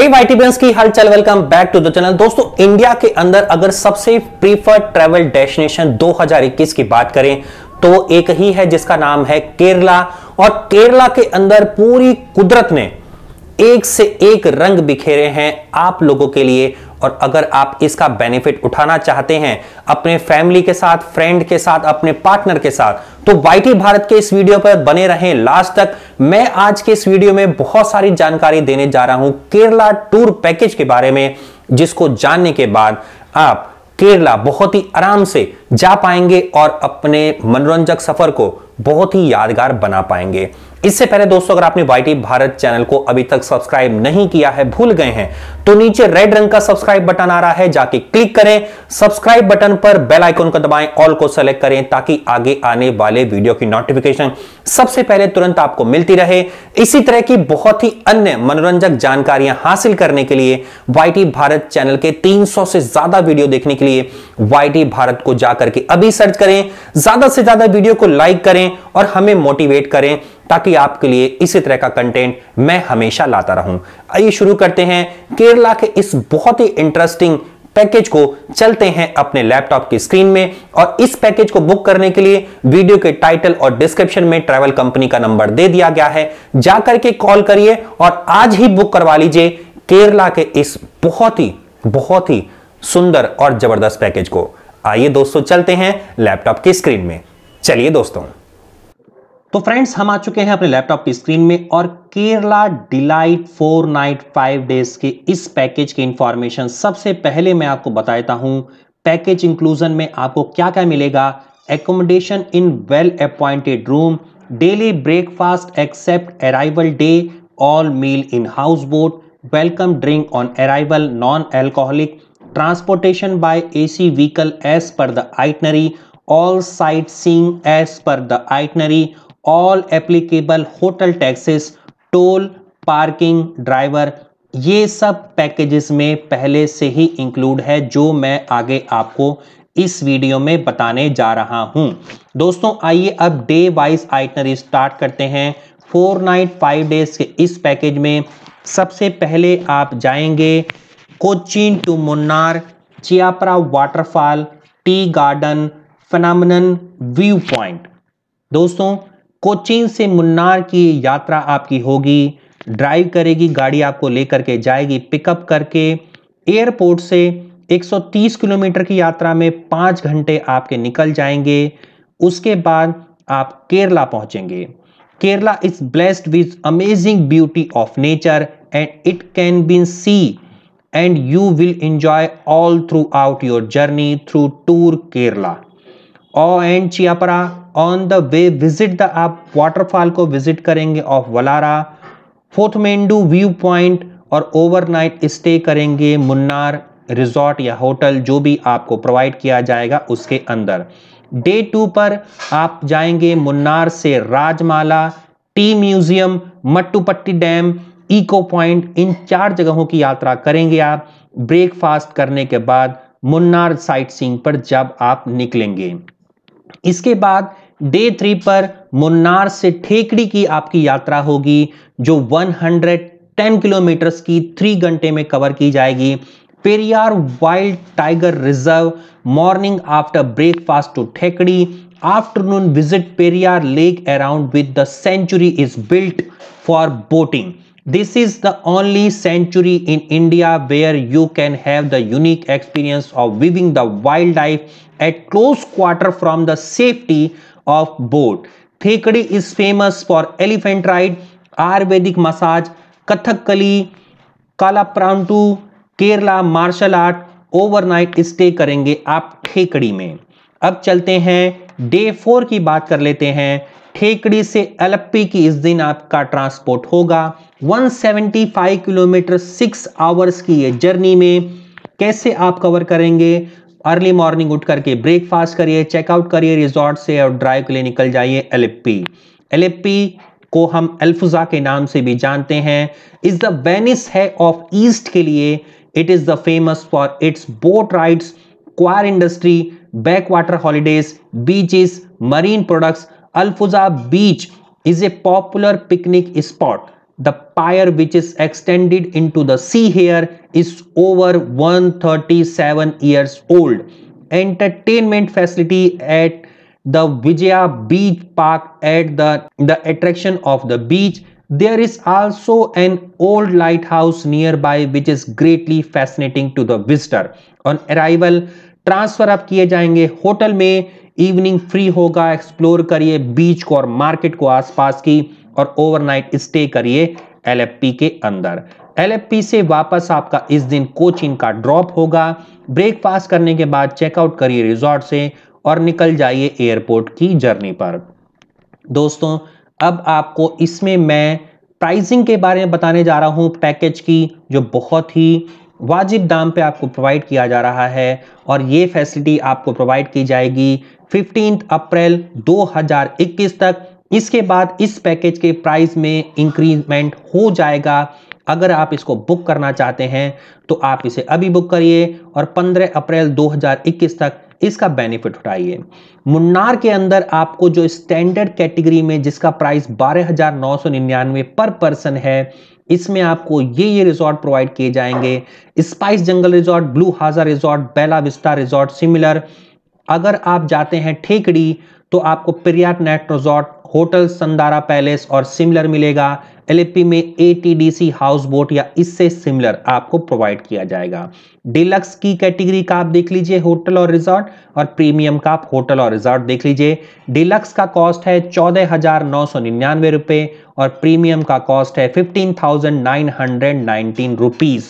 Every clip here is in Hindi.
की हलचल welcome back to the channel दोस्तों इंडिया के अंदर अगर सबसे प्रीफर्ड ट्रेवल डेस्टिनेशन 2021 की बात करें तो एक ही है जिसका नाम है केरला और केरला के अंदर पूरी कुदरत ने एक से एक रंग बिखेरे हैं आप लोगों के लिए और अगर आप इसका बेनिफिट उठाना चाहते हैं अपने फैमिली के साथ फ्रेंड के साथ अपने पार्टनर के साथ तो वाईटी भारत के इस वीडियो पर बने रहें लास्ट तक मैं आज के इस वीडियो में बहुत सारी जानकारी देने जा रहा हूं केरला टूर पैकेज के बारे में जिसको जानने के बाद आप केरला बहुत ही आराम से जा पाएंगे और अपने मनोरंजक सफर को बहुत ही यादगार बना पाएंगे इससे पहले दोस्तों अगर आपने वाई भारत चैनल को अभी तक सब्सक्राइब नहीं किया है भूल गए हैं तो नीचे रेड रंग का सब्सक्राइब बटन आ रहा है जाके क्लिक करें सब्सक्राइब बटन पर बेल आइकन को दबाएं ऑल को सेलेक्ट करें ताकि आगे आने वाले वीडियो की नोटिफिकेशन सबसे पहले तुरंत आपको मिलती रहे इसी तरह की बहुत ही अन्य मनोरंजक जानकारियां हासिल करने के लिए वाई भारत चैनल के सौ से ज्यादा वीडियो देखने के लिए वाई भारत को जाकर के अभी सर्च करें ज्यादा से ज्यादा वीडियो को लाइक करें और हमें मोटिवेट करें ताकि आपके लिए इसी तरह का कंटेंट मैं हमेशा लाता रहूं आइए शुरू करते हैं केरला के इस बहुत ही इंटरेस्टिंग पैकेज को चलते हैं अपने लैपटॉप की स्क्रीन में और इस पैकेज को बुक करने के लिए वीडियो के टाइटल और डिस्क्रिप्शन में ट्रैवल कंपनी का नंबर दे दिया गया है जाकर के कॉल करिए और आज ही बुक करवा लीजिए केरला के इस बहुत ही बहुत ही सुंदर और जबरदस्त पैकेज को आइए दोस्तों चलते हैं लैपटॉप की स्क्रीन में चलिए दोस्तों तो फ्रेंड्स हम आ चुके हैं अपने लैपटॉप की स्क्रीन में और Kerala delight four night five days के इस पैकेज के इंफॉर्मेशन सबसे पहले मैं आपको बताता हूं पैकेज इंक्लूजन में आपको क्या क्या मिलेगा accommodation in well appointed room daily breakfast except arrival day all meal in house boat welcome drink on arrival non alcoholic transportation by AC vehicle as per the itinerary all sightseeing as per the itinerary all applicable hotel taxes toll parking driver ये सब पैकेजेस में पहले से ही इंक्लूड है जो मैं आगे आपको इस वीडियो में बताने जा रहा हूं दोस्तों आइए अब डे वाइज आइटनरी स्टार्ट करते हैं फोर नाइट फाइव डेज के इस पैकेज में सबसे पहले आप जाएंगे Cochin to Munnar Cheeyappara waterfall tea garden फनामन व्यू पॉइंट दोस्तों कोचिन से मुन्नार की यात्रा आपकी होगी ड्राइव करेगी गाड़ी आपको लेकर के जाएगी पिकअप करके एयरपोर्ट से 130 किलोमीटर की यात्रा में पाँच घंटे आपके निकल जाएंगे उसके बाद आप केरला पहुंचेंगे Kerala is blessed with amazing beauty of nature and it can be see and you will enjoy all throughout your journey through tour Kerala oh and Cheeyappara on the way visit the आप वाटरफॉल को विजिट करेंगे ऑफ वलारा फोर्थमेंडू व्यू पॉइंट और ओवरनाइट स्टे करेंगे मुन्नार रिजॉर्ट या होटल जो भी आपको प्रोवाइड किया जाएगा उसके अंदर डे टू पर आप जाएंगे मुन्नार से Rajamala tea museum Mattupetty dam echo point इन चार जगहों की यात्रा करेंगे आप ब्रेकफास्ट करने के बाद मुन्नार साइट सीन पर जब आप निकलेंगे इसके बाद डे थ्री पर मुन्नार से ठेकड़ी की आपकी यात्रा होगी जो 110 किलोमीटर की थ्री घंटे में कवर की जाएगी Periyar wild tiger reserve morning after breakfast to Thekkady afternoon visit Periyar lake around with the sanctuary is built for boating This is the only century in India where you can have the unique experience of viewing the wildlife at close quarter from the safety of boat. Thekdi is famous for elephant ride, Ayurvedic massage, Kathakali, Kalaprantu, Kerala martial art overnight stay करेंगे आप ठेकड़ी में अब चलते हैं डे फोर की बात कर लेते हैं ठेकड़ी से एलप्पी की इस दिन आपका ट्रांसपोर्ट होगा 175 किलोमीटर सिक्स आवर्स की ये जर्नी में कैसे आप कवर करेंगे अर्ली मॉर्निंग उठ करके ब्रेकफास्ट करिए चेकआउट करिए रिजॉर्ट से और ड्राइव के लिए निकल जाइए एलप्पी एलप्पी को हम अल्फुजा के नाम से भी जानते हैं इज द वेनिस है ऑफ ईस्ट के लिए it is the famous for its boat rides coir industry back water holidays beaches marine products Alfuza Beach is a popular picnic spot. The pier which is extended into the sea here is over 137 years old. Entertainment facility at the Vijaya Beach Park at the, the attraction of the beach. There is also an old lighthouse nearby which is greatly fascinating to the visitor. On arrival, transfer आप किए जाएंगे hotel में इवनिंग फ्री होगा एक्सप्लोर करिए बीच को और मार्केट को आसपास की और ओवरनाइट स्टे करिए एलएफपी के अंदर एलएफपी से वापस आपका इस दिन कोचिंग का ड्रॉप होगा ब्रेकफास्ट करने के बाद चेकआउट करिए रिजॉर्ट से और निकल जाइए एयरपोर्ट की जर्नी पर दोस्तों अब आपको इसमें मैं प्राइसिंग के बारे में बताने जा रहा हूँ पैकेज की जो बहुत ही वाजिब दाम पे आपको प्रोवाइड किया जा रहा है और ये फैसिलिटी आपको प्रोवाइड की जाएगी फिफ्टीन अप्रैल 2021 तक इसके बाद इस पैकेज के प्राइस में इंक्रीजमेंट हो जाएगा अगर आप इसको बुक करना चाहते हैं तो आप इसे अभी बुक करिए और 15 अप्रैल 2021 तक इसका बेनिफिट उठाइए मुन्नार के अंदर आपको जो स्टैंडर्ड कैटेगरी में जिसका प्राइस बारह पर पर्सन है इसमें आपको ये ये रिजॉर्ट प्रोवाइड किए जाएंगे spice jungle resort blue haze resort Bella Vista resort similar अगर आप जाते हैं ठेकड़ी तो आपको पिरियाट नेट रिजॉर्ट होटल संदारा पैलेस और सिमिलर मिलेगा एलएपी में एटीडीसी हाउस बोट या इससे सिमिलर आपको प्रोवाइड किया जाएगा डिलक्स की कैटेगरी का आप देख लीजिए होटल और रिजॉर्ट और प्रीमियम का आप होटल और रिजॉर्ट देख लीजिए डिलक्स का कॉस्ट है चौदह हजार नौ सौ निन्यानवे रुपए और प्रीमियम का कॉस्ट है fifteen thousand nine hundred nineteen rupees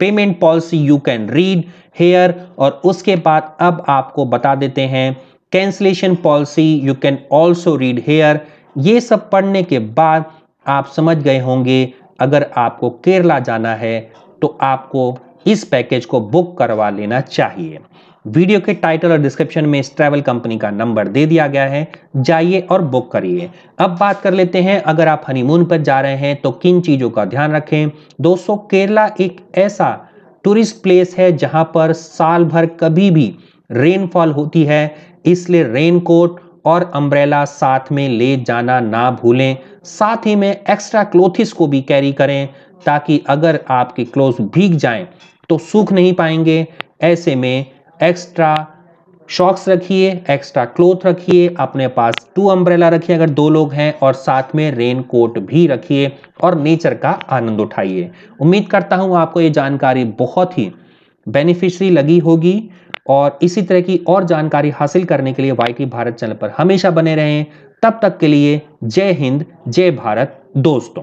payment policy you can read here और उसके बाद अब आपको बता देते हैं cancellation policy you can also read here ये सब पढ़ने के बाद आप समझ गए होंगे अगर आपको केरला जाना है तो आपको इस पैकेज को बुक करवा लेना चाहिए वीडियो के टाइटल और डिस्क्रिप्शन में इस ट्रैवल कंपनी का नंबर दे दिया गया है जाइए और बुक करिए अब बात कर लेते हैं अगर आप हनीमून पर जा रहे हैं तो किन चीज़ों का ध्यान रखें दोस्तों केरला एक ऐसा टूरिस्ट प्लेस है जहां पर साल भर कभी भी रेनफॉल होती है इसलिए रेनकोट और अम्ब्रेला साथ में ले जाना ना भूलें साथ ही में एक्स्ट्रा क्लोथिस को भी कैरी करें ताकि अगर आपके क्लोथ भीग जाएं तो सूख नहीं पाएंगे ऐसे में एक्स्ट्रा शॉक्स रखिए एक्स्ट्रा क्लोथ रखिए अपने पास टू अम्ब्रेला रखिए अगर दो लोग हैं और साथ में रेन कोट भी रखिए और नेचर का आनंद उठाइए उम्मीद करता हूँ आपको ये जानकारी बहुत ही बेनिफिशरी लगी होगी और इसी तरह की और जानकारी हासिल करने के लिए वाई भारत चैनल पर हमेशा बने रहें तब तक के लिए जय हिंद जय भारत दोस्तों